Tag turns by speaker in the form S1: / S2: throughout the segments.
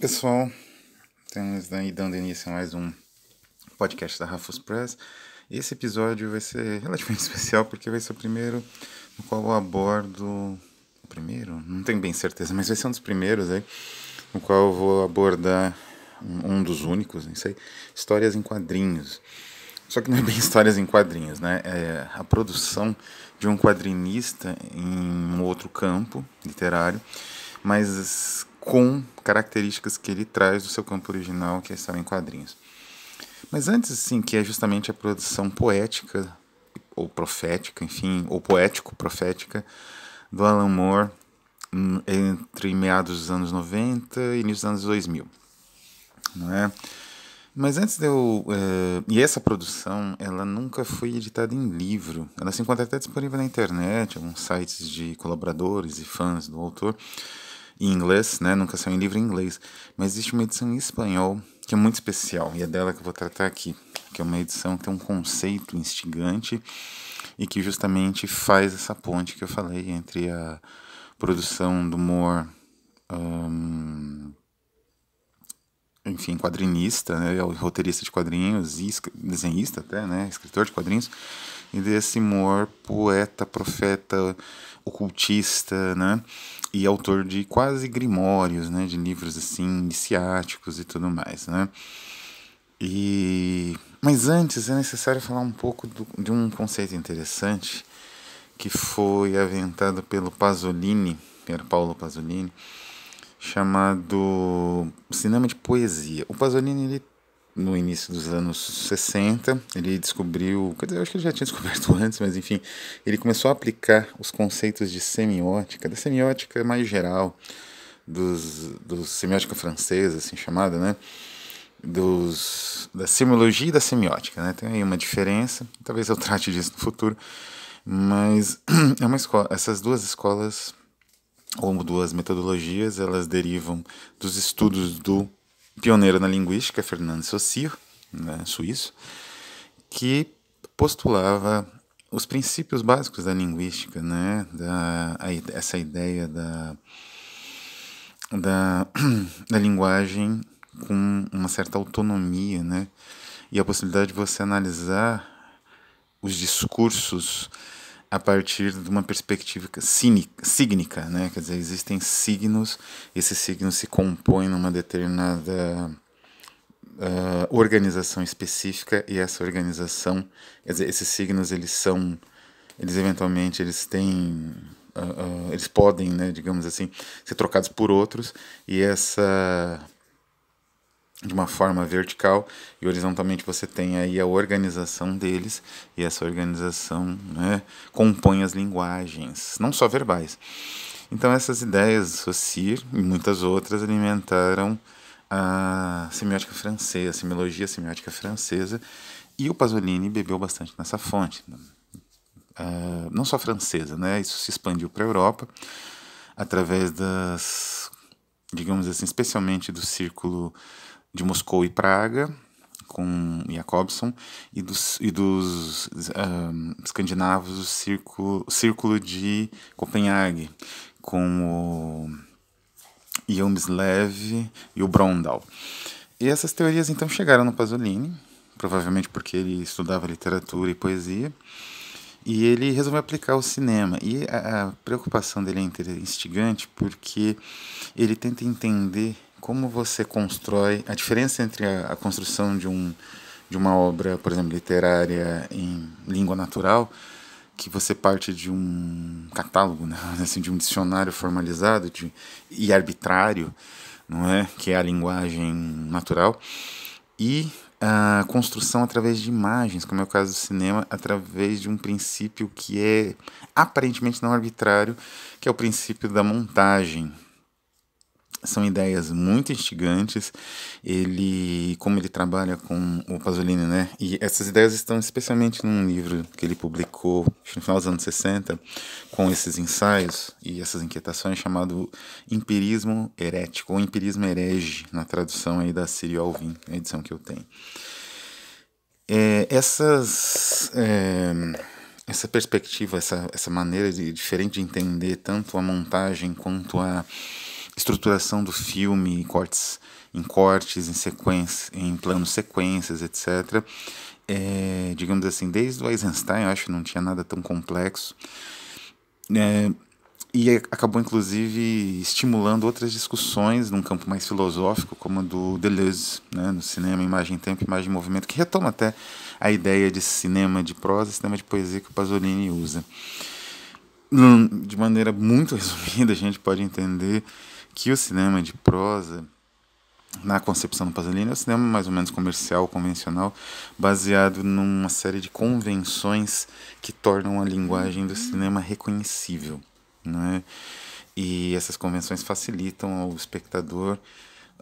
S1: pessoal, estamos aí dando início a mais um podcast da Rafus Press. Esse episódio vai ser relativamente especial porque vai ser o primeiro no qual eu abordo. O primeiro? Não tenho bem certeza, mas vai ser um dos primeiros aí, no qual eu vou abordar um, dos únicos, não sei, histórias em quadrinhos. Só que não é bem histórias em quadrinhos, né? É a produção de um quadrinista em um outro campo literário, mas com características que ele traz do seu campo original, que é estar em quadrinhos. Mas antes, sim, que é justamente a produção poética, ou profética, enfim, ou poético-profética, do Alan Moore hum, entre meados dos anos 90 e início dos anos 2000. Não é? Mas antes de eu. Uh, e essa produção, ela nunca foi editada em livro. Ela se encontra até disponível na internet, alguns sites de colaboradores e fãs do autor em inglês, né? Nunca saiu em livro em inglês. Mas existe uma edição em espanhol que é muito especial e é dela que eu vou tratar aqui, que é uma edição que tem um conceito instigante e que justamente faz essa ponte que eu falei entre a produção do humor, um, enfim, quadrinista, né, é roteirista de quadrinhos e desenhista até, né, escritor de quadrinhos, e desse humor poeta, profeta, ocultista, né, e autor de quase grimórios, né, de livros assim iniciáticos e tudo mais, né? E mas antes é necessário falar um pouco do, de um conceito interessante que foi aventado pelo Pasolini, era Paulo Pasolini, chamado cinema de poesia. O Pasolini ele no início dos anos 60, ele descobriu, quer dizer, eu acho que ele já tinha descoberto antes, mas enfim, ele começou a aplicar os conceitos de semiótica, da semiótica mais geral, dos, dos semiótica francesa, assim chamada, né? Dos, da semiologia e da semiótica, né? Tem aí uma diferença, talvez eu trate disso no futuro, mas é uma escola, essas duas escolas ou duas metodologias, elas derivam dos estudos do pioneiro na linguística, Fernando Saussure, né, suíço, que postulava os princípios básicos da linguística, né, da, a, essa ideia da, da, da linguagem com uma certa autonomia, né, e a possibilidade de você analisar os discursos a partir de uma perspectiva cínica, né? Quer dizer, existem signos, esses signos se compõem numa determinada uh, organização específica e essa organização, quer dizer, esses signos eles são, eles eventualmente eles têm uh, uh, eles podem, né, digamos assim, ser trocados por outros, e essa de uma forma vertical e horizontalmente você tem aí a organização deles e essa organização né, compõe as linguagens, não só verbais. Então essas ideias, Saussure e muitas outras alimentaram a semiótica francesa, a semiologia semiótica francesa e o Pasolini bebeu bastante nessa fonte, uh, não só francesa, né? Isso se expandiu para a Europa através das, digamos assim, especialmente do círculo de Moscou e Praga, com Jacobson, e dos, e dos um, escandinavos, o círculo, círculo de Copenhague, com o Jomslev e o Brondal. E essas teorias então chegaram no Pasolini, provavelmente porque ele estudava literatura e poesia, e ele resolveu aplicar o cinema. E a, a preocupação dele é instigante porque ele tenta entender como você constrói a diferença entre a, a construção de um de uma obra, por exemplo, literária em língua natural, que você parte de um catálogo, né? assim, de um dicionário formalizado de, e arbitrário, não é, que é a linguagem natural, e a construção através de imagens, como é o caso do cinema, através de um princípio que é aparentemente não arbitrário, que é o princípio da montagem, são ideias muito instigantes. Ele, como ele trabalha com o Pasolini, né? E essas ideias estão especialmente num livro que ele publicou no final dos anos 60, com esses ensaios e essas inquietações, chamado Empirismo Herético, ou Empirismo Herege, na tradução aí da Siri Alvim, a edição que eu tenho. É, essas. É, essa perspectiva, essa, essa maneira de, diferente de entender tanto a montagem quanto a estruturação do filme, cortes em cortes, em sequência, em planos sequências, etc. É, digamos assim, desde o Eisenstein, eu acho que não tinha nada tão complexo. É, e acabou, inclusive, estimulando outras discussões num campo mais filosófico, como a do Deleuze, né, no cinema Imagem Tempo, Imagem Movimento, que retoma até a ideia de cinema de prosa, cinema de poesia que o Pasolini usa. Hum, de maneira muito resumida, a gente pode entender que o cinema de prosa, na concepção do Pasolini, é um cinema mais ou menos comercial, convencional, baseado numa série de convenções que tornam a linguagem do cinema reconhecível. Né? E essas convenções facilitam ao espectador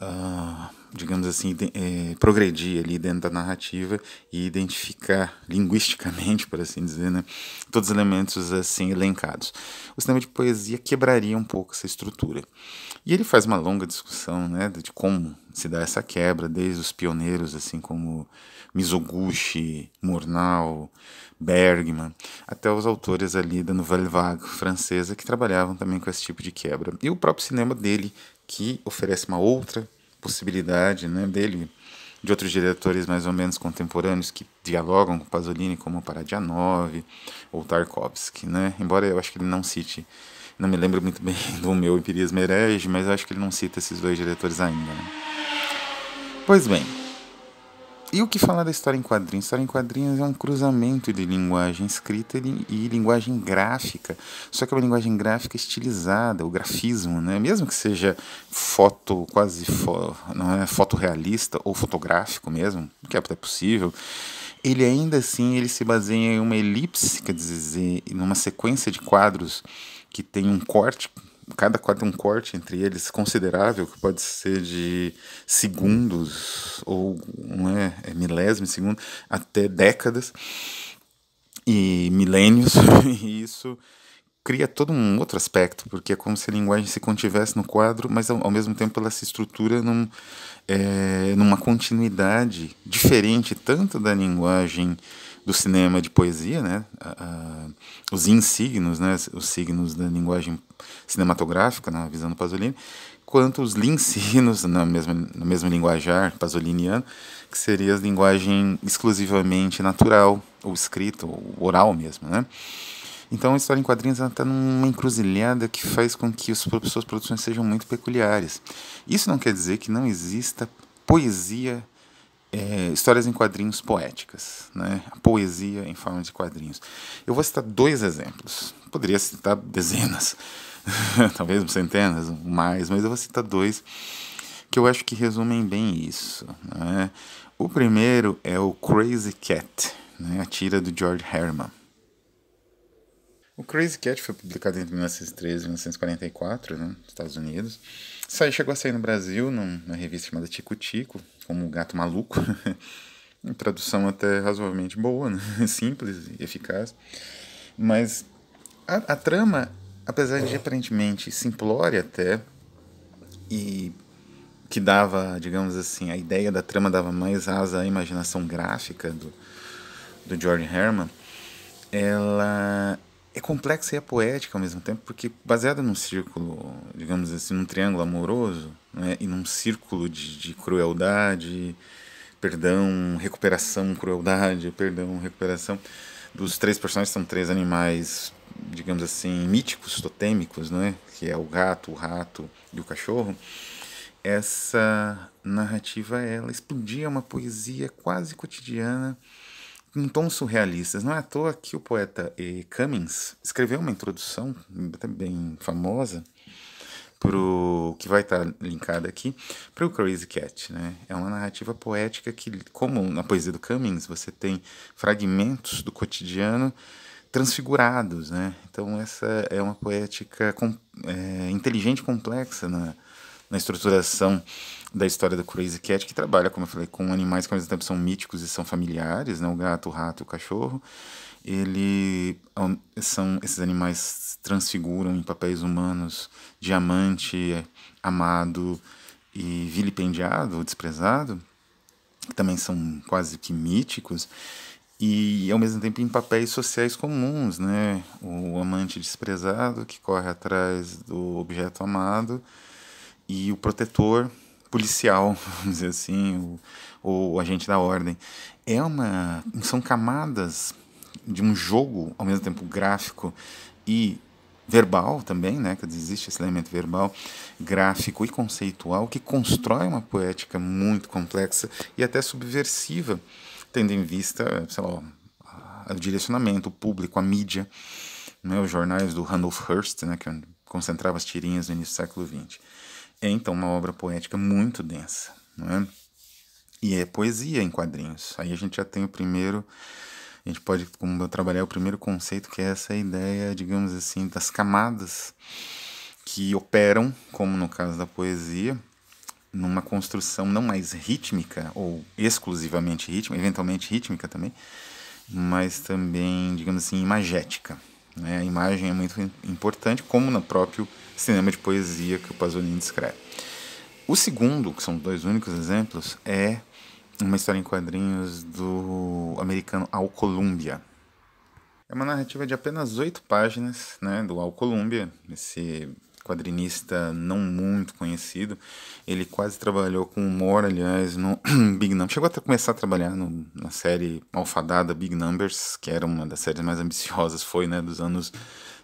S1: uh, digamos assim, é, progredir ali dentro da narrativa e identificar linguisticamente, por assim dizer, né, todos os elementos assim elencados. O cinema de poesia quebraria um pouco essa estrutura. E ele faz uma longa discussão né, de como se dá essa quebra, desde os pioneiros, assim como Mizoguchi, Murnau, Bergman, até os autores ali da Nouvelle Vague francesa que trabalhavam também com esse tipo de quebra. E o próprio cinema dele que oferece uma outra possibilidade né, dele, de outros diretores mais ou menos contemporâneos que dialogam com Pasolini, como Paradianov ou Tarkovsky. Né? Embora eu acho que ele não cite, não me lembro muito bem do meu Empirismo Herege, mas eu acho que ele não cita esses dois diretores ainda. Né? Pois bem. E o que falar da história em quadrinhos? História em quadrinhos é um cruzamento de linguagem escrita e linguagem gráfica, só que é uma linguagem gráfica estilizada, o grafismo, né? Mesmo que seja foto quase fo, não é fotorrealista ou fotográfico mesmo, que é até possível. Ele ainda assim ele se baseia em uma elipse, quer dizer, numa sequência de quadros que tem um corte cada quadro tem um corte entre eles considerável, que pode ser de segundos, ou não é, é de segundo, até décadas e milênios, e isso cria todo um outro aspecto, porque é como se a linguagem se contivesse no quadro, mas ao, ao mesmo tempo ela se estrutura num, é, numa continuidade diferente tanto da linguagem do cinema de poesia, né? Uh, os insignos, né? Os signos da linguagem cinematográfica, na visão do Pasolini, quanto os lincinos, na mesma, na mesma linguajar pasoliniano, que seria a linguagem exclusivamente natural, ou escrita, ou oral mesmo, né? Então, a história em quadrinhos está numa encruzilhada que faz com que as suas produções sejam muito peculiares. Isso não quer dizer que não exista poesia é, histórias em quadrinhos poéticas, né? a poesia em forma de quadrinhos. Eu vou citar dois exemplos, poderia citar dezenas, talvez centenas, mais, mas eu vou citar dois que eu acho que resumem bem isso. Né? O primeiro é o Crazy Cat, né? a tira do George Herman. O Crazy Cat foi publicado entre 1913 e 1944, né, nos Estados Unidos. Isso aí chegou a sair no Brasil, numa revista chamada Tico Tico, como um gato maluco. tradução até razoavelmente boa, né? simples e eficaz. Mas a, a, trama, apesar de aparentemente simplória até, e que dava, digamos assim, a ideia da trama dava mais asa à imaginação gráfica do, do George Herman, ela é complexa e é poética ao mesmo tempo, porque baseada num círculo, digamos assim, num triângulo amoroso, né, e num círculo de, de crueldade, perdão, recuperação, crueldade, perdão, recuperação, dos três personagens são três animais, digamos assim, míticos, totêmicos, não é? Que é o gato, o rato e o cachorro. Essa narrativa, ela explodia uma poesia quase cotidiana, em tons surrealistas. Não é à toa que o poeta e. Cummings escreveu uma introdução, até bem famosa, pro que vai estar tá aqui para o Crazy Cat, né? É uma narrativa poética que, como na poesia do Cummings, você tem fragmentos do cotidiano transfigurados, né? Então essa é uma poética com, é, inteligente, complexa na na estruturação da história da Crazy Cat, que trabalha, como eu falei, com animais que ao mesmo tempo são míticos e são familiares, né? o gato, o rato, o cachorro. Ele são esses animais transfiguram em papéis humanos diamante, amado e vilipendiado, ou desprezado, que também são quase que míticos e ao mesmo tempo em papéis sociais comuns, né? O amante desprezado que corre atrás do objeto amado e o protetor policial, vamos dizer assim, ou o agente da ordem. É uma, são camadas de um jogo, ao mesmo tempo gráfico e verbal também, né? Que existe esse elemento verbal, gráfico e conceitual que constrói uma poética muito complexa e até subversiva, tendo em vista, sei lá, o direcionamento, o público, a mídia, né? os jornais do Randolph Hearst, né? Que concentrava as tirinhas no início do século XX. É então uma obra poética muito densa, não é? E é poesia em quadrinhos. Aí a gente já tem o primeiro, a gente pode trabalhar o primeiro conceito que é essa ideia, digamos assim, das camadas que operam, como no caso da poesia, numa construção não mais rítmica ou exclusivamente rítmica, eventualmente rítmica também, mas também, digamos assim, imagética. Né? A imagem é muito importante, como no próprio cinema de poesia que o Pasolini descreve. O segundo, que são dois únicos exemplos, é uma história em quadrinhos do americano Al Columbia. É uma narrativa de apenas oito páginas né, do Al Columbia, esse quadrinista não muito conhecido. Ele quase trabalhou com humor, aliás, no Big Numbers. Chegou até começar a trabalhar no, na série malfadada Big Numbers, que era uma das séries mais ambiciosas, foi, né, dos anos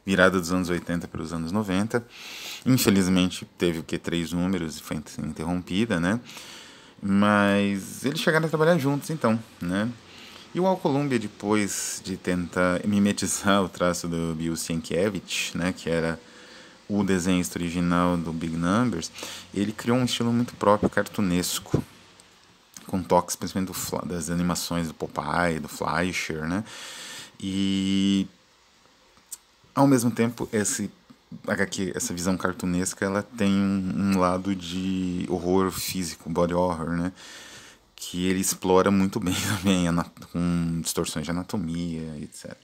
S1: virada dos anos 80 para os anos 90. Infelizmente teve o que três números e foi interrompida, né? Mas eles chegaram a trabalhar juntos então, né? E o Alcolumbre, depois de tentar mimetizar o traço do Bill Sienkiewicz, né, que era o desenhista original do Big Numbers, ele criou um estilo muito próprio, cartunesco, com toques principalmente do, das animações do Popeye, do Fleischer, né? E ao mesmo tempo esse HQ, essa visão cartunesca, ela tem um, um, lado de horror físico, body horror, né? Que ele explora muito bem também, com distorções de anatomia, etc.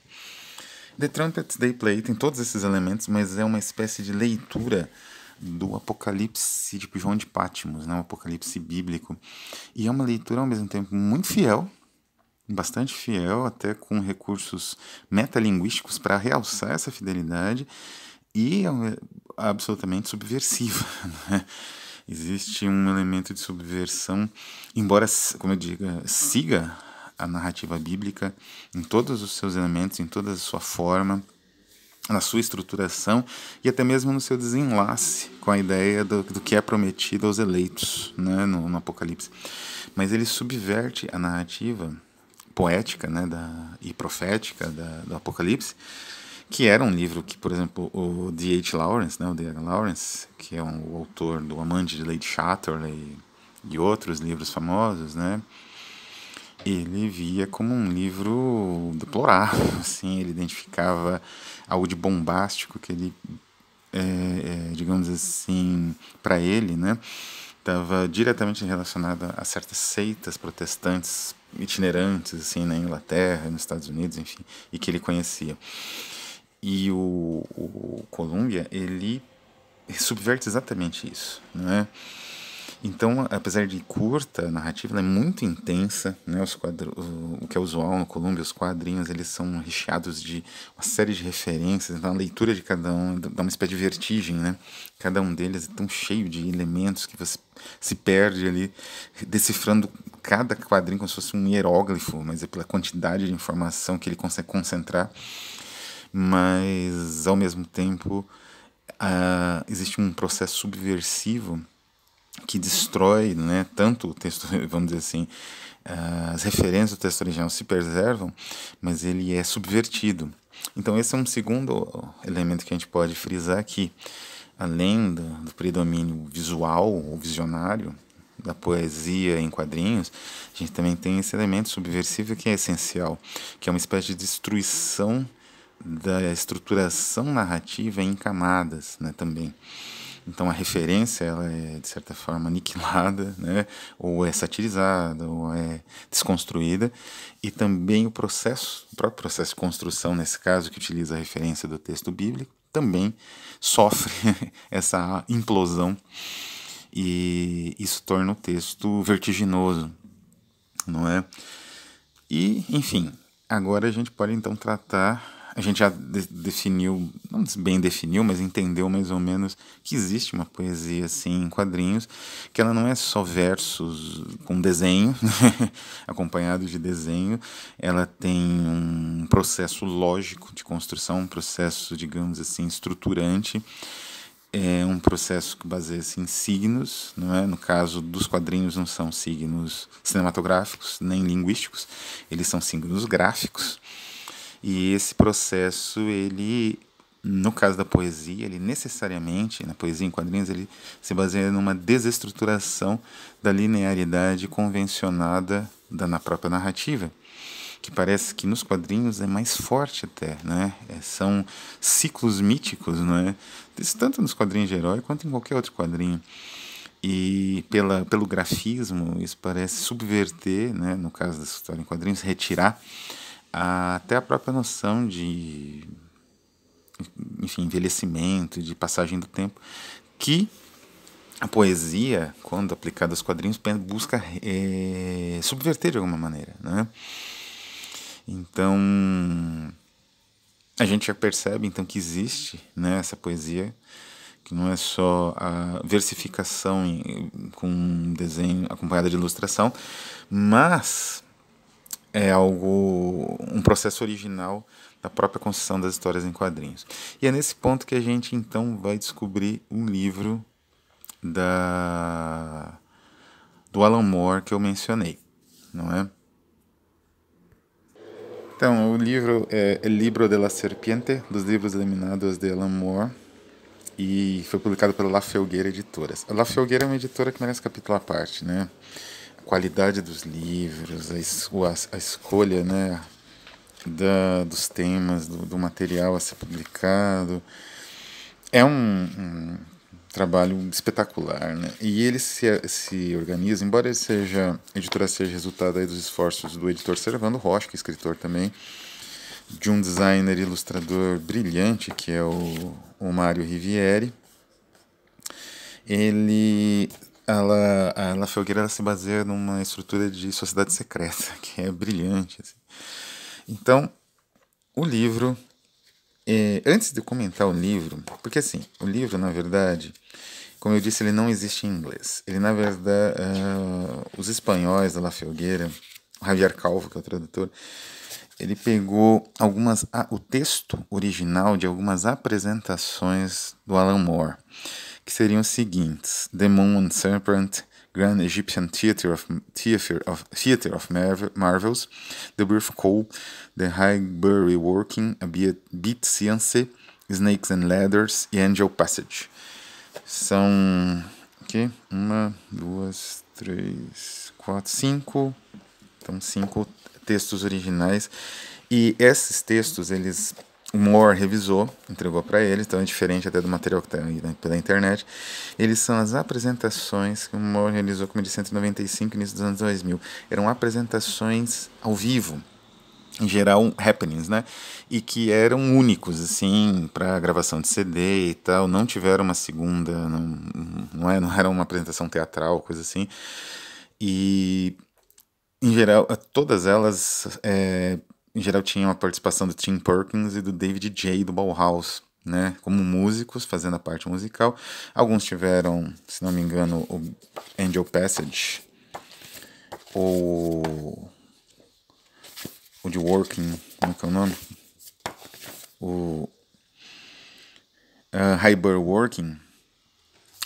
S1: The Trumpets Day Play tem todos esses elementos, mas é uma espécie de leitura do Apocalipse de João de Patmos, né? um Apocalipse bíblico. E é uma leitura ao mesmo tempo muito fiel, bastante fiel, até com recursos metalinguísticos para realçar essa fidelidade, e é absolutamente subversiva. Né? Existe um elemento de subversão, embora, como eu diga, siga a narrativa bíblica em todos os seus elementos, em toda a sua forma, na sua estruturação e até mesmo no seu desenlace com a ideia do, do que é prometido aos eleitos né, no, no Apocalipse. Mas ele subverte a narrativa poética né, da, e profética da, do Apocalipse, que era um livro que, por exemplo, o D.H. Lawrence, né, o D.H. Lawrence, que é um, o autor do Amante de Lady Chatterley e outros livros famosos, né, ele via como um livro deplorável, assim, ele identificava algo de bombástico que ele, é, é, digamos assim, para ele, né, estava diretamente relacionado a certas seitas protestantes itinerantes, assim, na Inglaterra, nos Estados Unidos, enfim, e que ele conhecia. E o, o Columbia, ele subverte exatamente isso, não é? Então, apesar de curta, a narrativa é muito intensa, né? Os quadros, o, o que é usual no Columbia, os quadrinhos, eles são recheados de uma série de referências, então a leitura de cada um dá uma espécie de vertigem, né? Cada um deles é tão cheio de elementos que você se perde ali decifrando cada quadrinho como se fosse um hieróglifo, mas é pela quantidade de informação que ele consegue concentrar. Mas ao mesmo tempo, uh, existe um processo subversivo que destrói, né, tanto o texto, vamos dizer assim, ah, as referências do texto original se preservam, mas ele é subvertido. Então, esse é um segundo elemento que a gente pode frisar aqui. Além do predomínio visual ou visionário da poesia em quadrinhos, a gente também tem esse elemento subversivo que é essencial, que é uma espécie de destruição da estruturação narrativa em camadas né, também. Então a referência ela é de certa forma aniquilada, né? Ou é satirizada, ou é desconstruída, e também o processo, o próprio processo de construção nesse caso que utiliza a referência do texto bíblico também sofre essa implosão e isso torna o texto vertiginoso, não é? E enfim, agora a gente pode então tratar a gente já de definiu, não bem definiu, mas entendeu mais ou menos que existe uma poesia assim em quadrinhos, que ela não é só versos com desenho, acompanhado de desenho, ela tem um processo lógico de construção, um processo, digamos assim, estruturante é um processo que baseia-se em signos, não é? No caso dos quadrinhos não são signos cinematográficos nem linguísticos, eles são signos gráficos. E esse processo, ele, no caso da poesia, ele necessariamente, na poesia em quadrinhos, ele se baseia numa desestruturação da linearidade convencionada da, na própria narrativa que parece que nos quadrinhos é mais forte até, né? É, são ciclos míticos, né? Tanto nos quadrinhos de herói quanto em qualquer outro quadrinho. E pela, pelo grafismo, isso parece subverter, né? no caso da história em quadrinhos, retirar até a própria noção de enfim, envelhecimento, de passagem do tempo, que a poesia, quando aplicada aos quadrinhos, busca é, subverter de alguma maneira. Né? Então, a gente já percebe então que existe né, essa poesia, que não é só a versificação com desenho acompanhada de ilustração, mas é algo um processo original da própria construção das histórias em quadrinhos. E é nesse ponto que a gente então vai descobrir um livro da do Alan Moore que eu mencionei, não é? Então, o livro é El Libro de la Serpiente, dos livros eliminados de Alan Moore, e foi publicado pela La Felgueira Editoras. A La Felgueira é uma editora que merece capítulo à parte, né? qualidade dos livros, a, es a, a escolha né, da, dos temas, do, do, material a ser publicado. É um, um trabalho espetacular, né? E ele se, se organiza, embora ele seja, a editora seja resultado dos esforços do editor Servando Rocha, que é escritor também, de um designer e ilustrador brilhante, que é o, o Mário Rivieri. Ele ela, a La Felgueira se baseia numa estrutura de sociedade secreta, que é brilhante. Assim. Então, o livro. É, antes de comentar o livro, porque assim, o livro, na verdade, como eu disse, ele não existe em inglês. Ele, na verdade, é, os espanhóis da La Felgueira, o Javier Calvo, que é o tradutor, ele pegou algumas, o texto original de algumas apresentações do Alan Moore que seriam os seguintes: The Moon and Serpent, Grand Egyptian Theater of, Theater of, Theater of Marvels, The Birth Call, The Highbury Working, A Beat Science, Snakes and Ladders e Angel Passage. São aqui, uma, duas, três, quatro, cinco. Então, cinco textos originais. E esses textos, eles o Moore revisou, entregou para ele, então é diferente até do material que está né, pela internet. Eles são as apresentações que o Moore realizou, como o disse, 195 início dos anos 2000. Eram apresentações ao vivo, em geral happenings, né? E que eram únicos, assim, para gravação de CD e tal. Não tiveram uma segunda, não, não, é, não era uma apresentação teatral, coisa assim. E, em geral, todas elas. É, em geral tinha uma participação do Tim Perkins e do David Jay do Bauhaus, né, como músicos fazendo a parte musical. Alguns tiveram, se não me engano, o Angel Passage ou o de Working, como é que é o nome? O uh, ah, Hyper Working.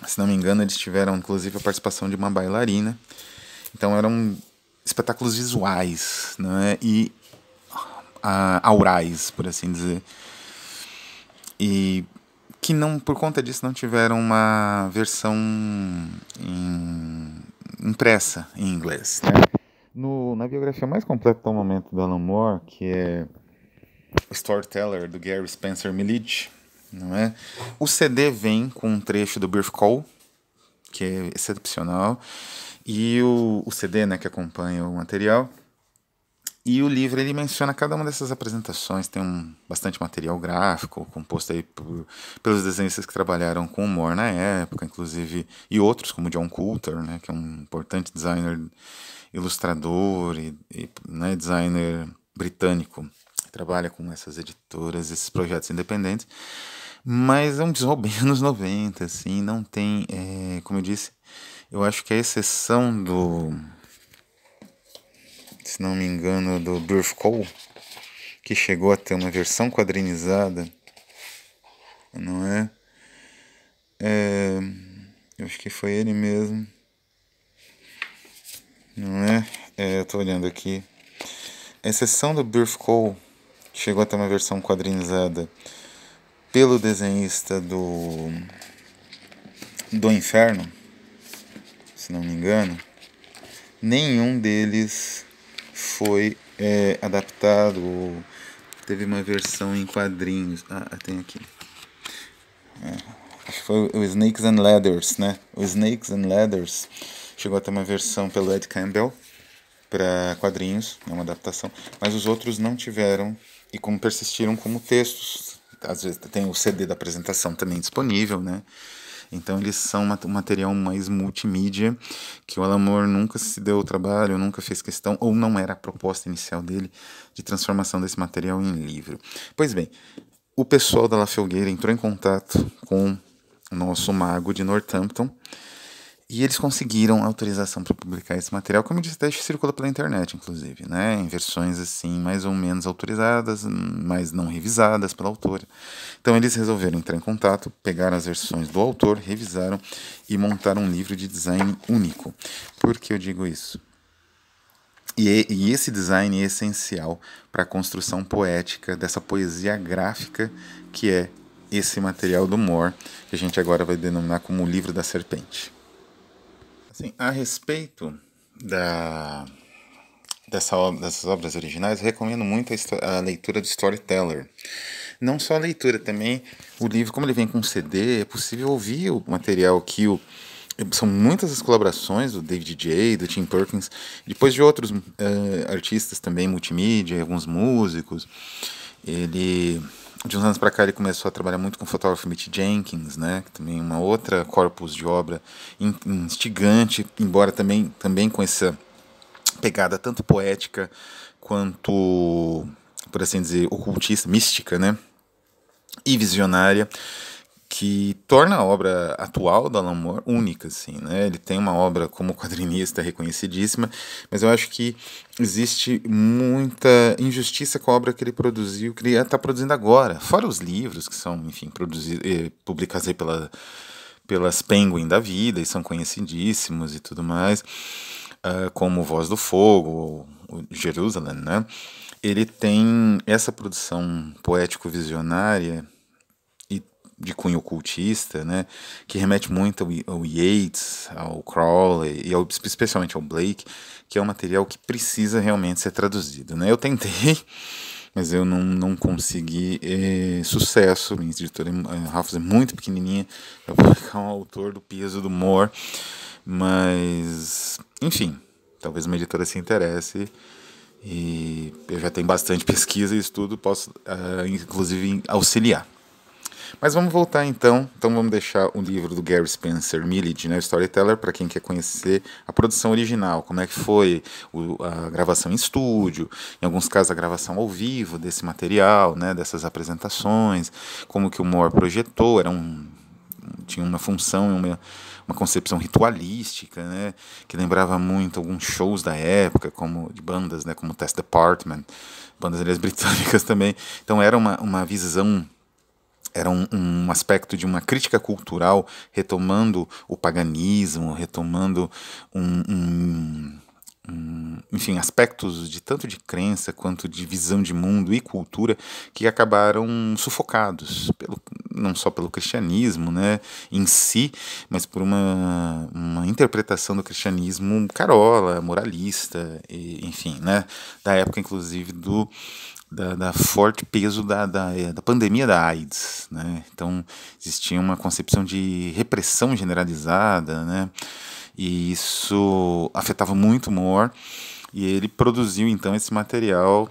S1: Se não me engano, eles tiveram inclusive a participação de uma bailarina. Então eram espetáculos visuais, né? E aurais, por assim dizer. E que não por conta disso não tiveram uma versão em, impressa em inglês. Né? No, na biografia mais completa do momento do Alan Moore, que é Storyteller, do Gary Spencer Millich, não é? O CD vem com um trecho do Birth Call, que é excepcional, e o, o CD né, que acompanha o material e o livro ele menciona cada uma dessas apresentações, tem um, bastante material gráfico, composto aí por, pelos desenhistas que trabalharam com humor na época, inclusive, e outros, como John Coulter, né, que é um importante designer, ilustrador e, e né, designer britânico, que trabalha com essas editoras, esses projetos independentes. Mas é um bem nos 90, assim, não tem, é, como eu disse, eu acho que a exceção do se não me engano, do Birth Cole, que chegou a ter uma versão quadrinizada, não é? é eu acho que foi ele mesmo, não é? é eu tô olhando aqui. A exceção do Durf Cole chegou a ter uma versão quadrinizada pelo desenhista do do Inferno, se não me engano, nenhum deles foi é, adaptado ou teve uma versão em quadrinhos. Ah, tem aqui. É, acho que foi o Snakes and Ladders, né? O Snakes and Ladders chegou a ter uma versão pelo Ed Campbell para quadrinhos, é uma adaptação, mas os outros não tiveram e como persistiram como textos. Às vezes tem o CD da apresentação também disponível, né? Então eles são um material mais multimídia, que o Alamor nunca se deu o trabalho, nunca fez questão, ou não era a proposta inicial dele de transformação desse material em livro. Pois bem, o pessoal da La Felgueira entrou em contato com o nosso mago de Northampton, e eles conseguiram autorização para publicar esse material, como eu disse, até circula pela internet, inclusive, né? Em versões assim, mais ou menos autorizadas, mas não revisadas pela autora. Então eles resolveram entrar em contato, pegaram as versões do autor, revisaram e montaram um livro de design único. Por que eu digo isso? E, é, e esse design é essencial para a construção poética dessa poesia gráfica que é esse material do Moore, que a gente agora vai denominar como o livro da serpente. Sim, a respeito da, dessa dessas obras originais, recomendo muito a, a, leitura do Storyteller. Não só a leitura, também o livro, como ele vem com CD, é possível ouvir o material que o. São muitas as colaborações do David J., do Tim Perkins, depois de outros uh, artistas também, multimídia, alguns músicos. Ele de uns anos para cá ele começou a trabalhar muito com o fotógrafo Mitch Jenkins, né? Também é uma outra corpus de obra instigante, embora também, também com essa pegada tanto poética quanto, por assim dizer, ocultista, mística, né? E visionária que torna a obra atual do Alan Moore única, assim, né? Ele tem uma obra como quadrinista reconhecidíssima, mas eu acho que existe muita injustiça com a obra que ele produziu, que ele está produzindo agora, fora os livros que são, enfim, produzidos, eh, publicados pela, pelas Penguin da vida e são conhecidíssimos e tudo mais, uh, como Voz do Fogo, Jerusalém, né? Ele tem essa produção poético-visionária de cunho ocultista, né, que remete muito ao, ao Yeats, ao Crowley e ao, especialmente ao Blake, que é um material que precisa realmente ser traduzido. Né? Eu tentei, mas eu não, não consegui é, sucesso. Minha editora é, eh, Rafa é muito pequenininha vou ficar um autor do peso do Moore, mas, enfim, talvez uma editora se interesse. E eu já tenho bastante pesquisa e estudo, posso uh, inclusive auxiliar. Mas vamos voltar então. Então vamos deixar o livro do Gary Spencer, Millage, né, Storyteller, para quem quer conhecer a produção original, como é que foi o, a gravação em estúdio, em alguns casos a gravação ao vivo desse material, né, dessas apresentações, como que o Moore projetou, era um tinha uma função, uma, uma concepção ritualística, né, que lembrava muito alguns shows da época, como de bandas, né, como Test Department, bandas britânicas também. Então era uma, uma visão era um, um, aspecto de uma crítica cultural retomando o paganismo, retomando um, um, um, enfim, aspectos de tanto de crença quanto de visão de mundo e cultura que acabaram sufocados, pelo, não só pelo cristianismo né, em si, mas por uma, uma interpretação do cristianismo carola, moralista, e, enfim, né, da época inclusive do da, da forte peso da, da, é, da, pandemia da AIDS, né? Então existia uma concepção de repressão generalizada, né? E isso afetava muito Moore e ele produziu então esse material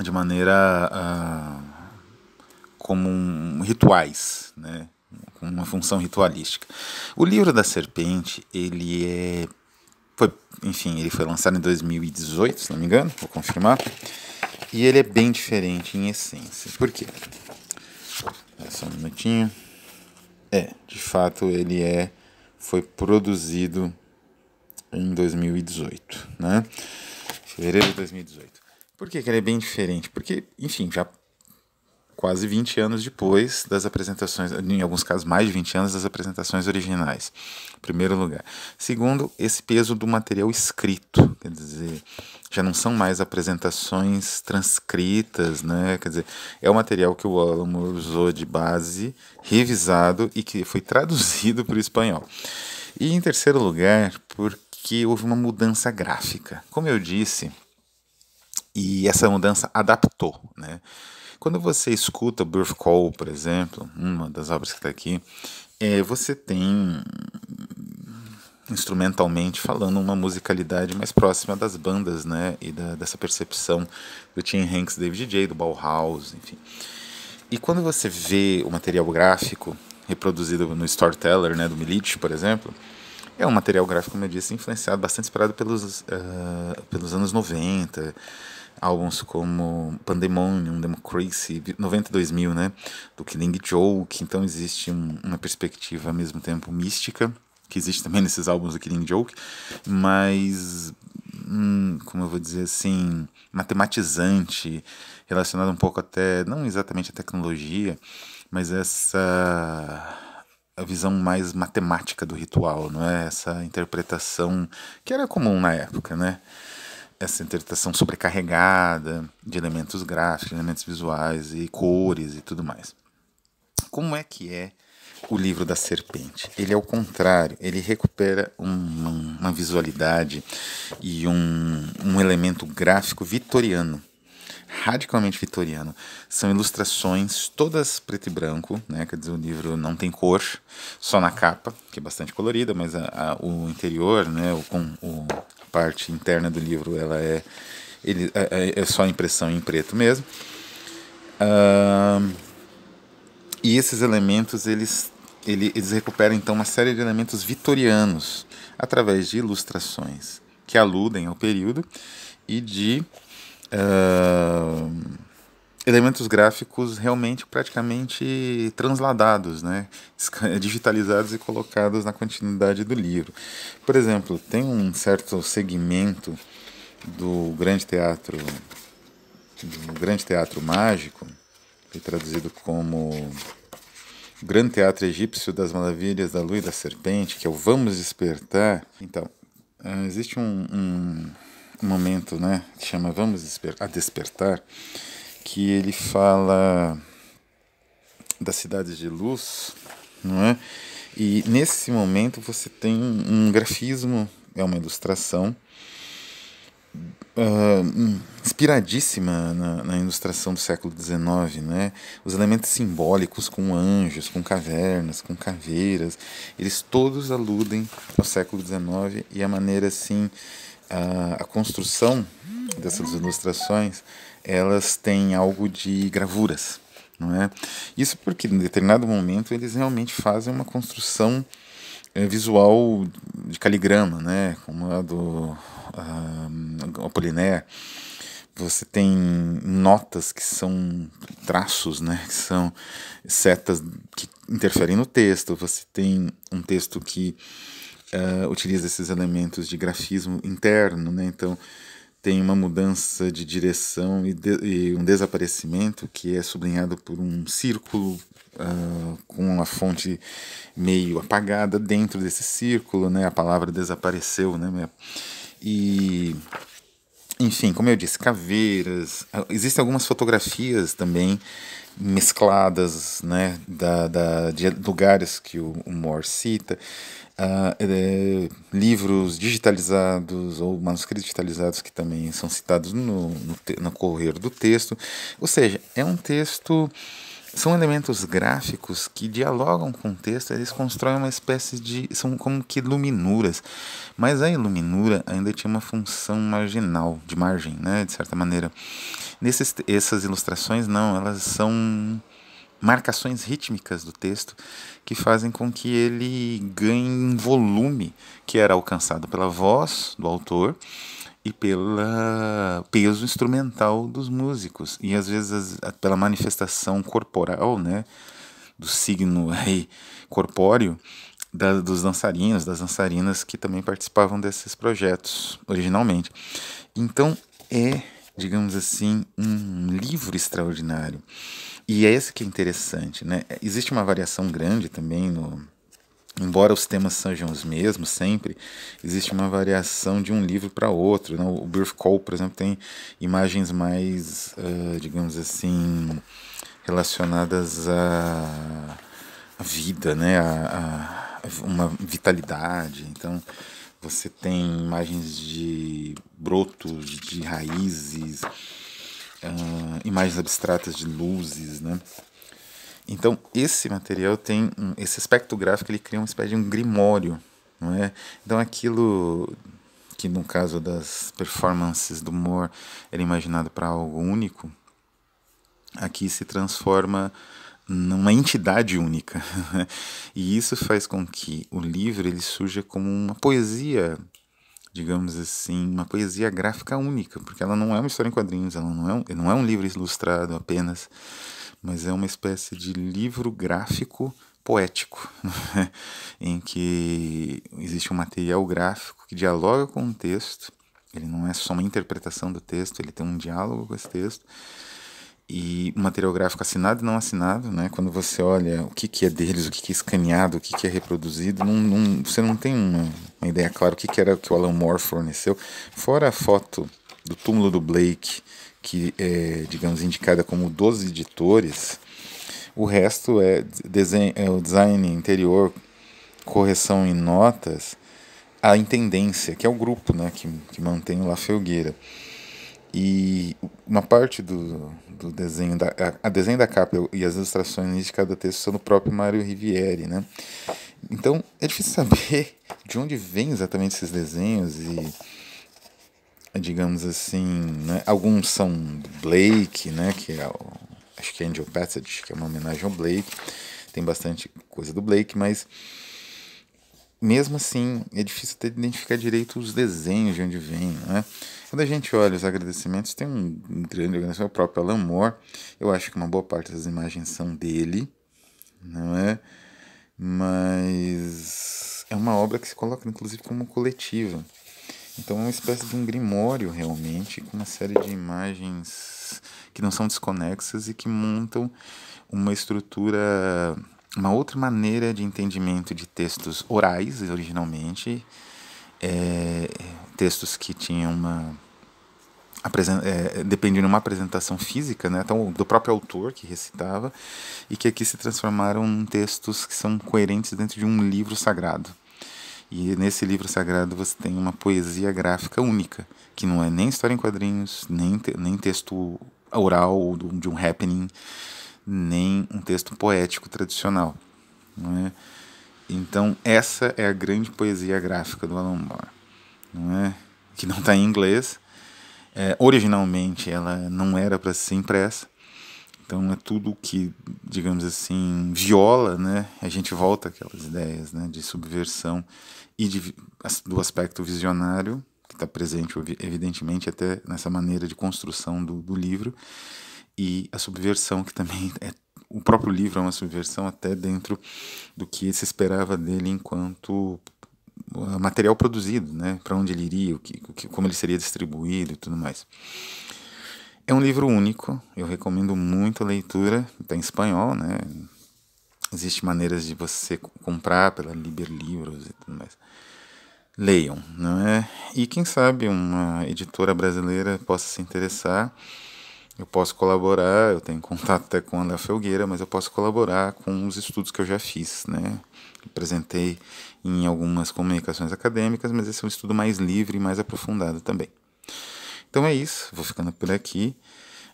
S1: de maneira ah, como um, rituais, né? Com uma função ritualística. O livro da serpente ele é, foi, enfim, ele foi lançado em 2018, se não me engano, vou confirmar. E ele é bem diferente em essência. Por quê? só um minutinho. É, de fato ele é foi produzido em 2018, né? Fevereiro de 2018. Por que, que ele é bem diferente? Porque, enfim, já quase 20 anos depois das apresentações, em alguns casos mais de 20 anos das apresentações originais. Primeiro lugar. Segundo, esse peso do material escrito, quer dizer, já não são mais apresentações transcritas, né? Quer dizer, é o material que o Alamo usou de base, revisado e que foi traduzido para o espanhol. E em terceiro lugar, porque houve uma mudança gráfica. Como eu disse, e essa mudança adaptou, né? Quando você escuta Birth Call, por exemplo, uma das obras que está aqui, é, você tem instrumentalmente falando uma musicalidade mais próxima das bandas, né, e da, dessa percepção do Tim Hanks, David J, do Bauhaus, enfim. E quando você vê o material gráfico reproduzido no Storyteller, né, do Milic, por exemplo, é um material gráfico, como eu disse, influenciado, bastante inspirado pelos, uh, pelos anos 90, álbuns como Pandemonium, Democracy, 92 mil, né, do Killing Joke, então existe um, uma perspectiva ao mesmo tempo mística, que existe também nesses álbuns do Killing Joke, mas hum, como eu vou dizer assim, matematizante, relacionado um pouco até, não exatamente à tecnologia, mas essa a visão mais matemática do ritual, não é? Essa interpretação que era comum na época, né? Essa interpretação sobrecarregada de elementos gráficos, elementos visuais e cores e tudo mais. Como é que é o livro da serpente. Ele é o contrário, ele recupera uma, uma visualidade e um, um elemento gráfico vitoriano radicalmente vitoriano. São ilustrações todas preto e branco, né? Quer dizer, o livro não tem cor, só na capa, que é bastante colorida, mas a, a, o interior, né? O, com, o, a parte interna do livro, ela é, ele, é, é só impressão em preto mesmo. Uh, e esses elementos eles, eles recuperam então uma série de elementos vitorianos através de ilustrações que aludem ao período e de uh, elementos gráficos realmente praticamente transladados, né? digitalizados e colocados na continuidade do livro. Por exemplo, tem um certo segmento do grande teatro do grande teatro mágico foi traduzido como o Grande Teatro Egípcio das Maravilhas da Lua e da Serpente, que é o Vamos Despertar. Então, eh, existe um, um, momento né, que chama Vamos Despertar, Despertar, que ele fala das cidades de luz, não é? E nesse momento você tem um grafismo, é uma ilustração uh, inspiradíssima na, na, ilustração do século XIX, né? Os elementos simbólicos com anjos, com cavernas, com caveiras, eles todos aludem ao século XIX e a maneira assim a, a construção dessas ilustrações elas têm algo de gravuras, não é? Isso porque em determinado momento eles realmente fazem uma construção é, visual de caligrama, né? Como a do uh, Apoliner. Você tem notas que são traços, né? Que são setas que interferem no texto. Você tem um texto que uh, utiliza esses elementos de grafismo interno, né? Então tem uma mudança de direção e, de, e um desaparecimento que é sublinhado por um círculo uh, com a fonte meio apagada dentro desse círculo, né? A palavra desapareceu, né? E enfim, como eu disse, caveiras. Ah, existem algumas fotografias também mescladas, né, da, da de lugares que o, o Moore cita, uh, é, livros digitalizados ou manuscritos digitalizados que também são citados no, no, no correr do texto. Ou seja, é um texto são elementos gráficos que dialogam com o texto, eles constroem uma espécie de. são como que iluminuras. Mas a iluminura ainda tinha uma função marginal, de margem, né, de certa maneira. Nesses, essas ilustrações, não, elas são marcações rítmicas do texto que fazem com que ele ganhe um volume que era alcançado pela voz do autor e pelo peso instrumental dos músicos e às vezes pela manifestação corporal, né, do signo aí corpóreo da, dos dançarinos, das dançarinas que também participavam desses projetos originalmente. Então é, digamos assim, um livro extraordinário. E é esse que é interessante, né? Existe uma variação grande também no, Embora os temas sejam os mesmos sempre, existe uma variação de um livro para outro. Né? O Birth Call, por exemplo, tem imagens mais, uh, digamos assim, relacionadas à, à vida, né? A, uma vitalidade. Então, você tem imagens de brotos, de raízes, uh, imagens abstratas de luzes, né? Então, esse material tem um, esse aspecto gráfico, ele cria uma espécie de um grimório, não é? Então, aquilo que no caso das performances do Moore era imaginado para algo único, aqui se transforma numa entidade única. e isso faz com que o livro ele surja como uma poesia digamos assim, uma poesia gráfica única, porque ela não é uma história em quadrinhos, ela não é um, não é um livro ilustrado apenas, mas é uma espécie de livro gráfico poético, em que existe um material gráfico que dialoga com o texto, ele não é só uma interpretação do texto, ele tem um diálogo com esse texto, e um material gráfico assinado e não assinado, né? quando você olha o que, que é deles, o que, que é escaneado, o que, que é reproduzido, não, não, você não tem uma, uma ideia clara o que, que era que o Alan Moore forneceu, fora a foto do túmulo do Blake, que é, digamos, indicada como 12 editores, o resto é, desenho, é o design interior, correção em notas, a intendência, que é o grupo né, que, que mantém o La Felgueira. E uma parte do, do desenho, da, a, a desenho da capa e as ilustrações de cada texto são do próprio Mário Rivieri, né? Então, é difícil saber de onde vêm exatamente esses desenhos e digamos assim, né? alguns são do Blake, né? Que é o, acho que é Angel Passage, que é uma homenagem ao Blake. Tem bastante coisa do Blake, mas mesmo assim é difícil até identificar direito os desenhos de onde vem, né? Quando a gente olha os agradecimentos, tem um grande agradecimento ao próprio Alan Moore. Eu acho que uma boa parte das imagens são dele, não é? Mas é uma obra que se coloca inclusive como coletiva. Então é uma espécie de um grimório realmente, com uma série de imagens que não são desconexas e que montam uma estrutura, uma outra maneira de entendimento de textos orais originalmente, é, textos que tinham uma é, de uma apresentação física, né, então, do próprio autor que recitava, e que aqui se transformaram em textos que são coerentes dentro de um livro sagrado. E nesse livro sagrado você tem uma poesia gráfica única, que não é nem história em quadrinhos, nem, te, nem texto oral de um happening, nem um texto poético tradicional. Não é? Então, essa é a grande poesia gráfica do Alan Moore, não é? que não está em inglês. É, originalmente, ela não era para ser impressa, então é tudo que, digamos assim, viola, né? A gente volta àquelas ideias, né, de subversão e de, do aspecto visionário que está presente, evidentemente, até nessa maneira de construção do, do livro e a subversão que também é o próprio livro é uma subversão até dentro do que se esperava dele enquanto ah, material produzido, né? Para onde ele iria, o que, como ele seria distribuído e tudo mais. É um livro único, eu recomendo muito a leitura, está em espanhol, né? Existem maneiras de você comprar pela Liber Livros e tudo mais. Leiam, não é? E quem sabe uma editora brasileira possa se interessar. Eu posso colaborar, eu tenho contato até com a Ana Felgueira, mas eu posso colaborar com os estudos que eu já fiz, né? Apresentei em algumas comunicações acadêmicas, mas esse é um estudo mais livre e mais aprofundado também. Então é isso, vou ficando por aqui.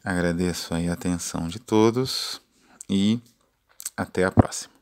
S1: Agradeço aí a atenção de todos e até a próxima.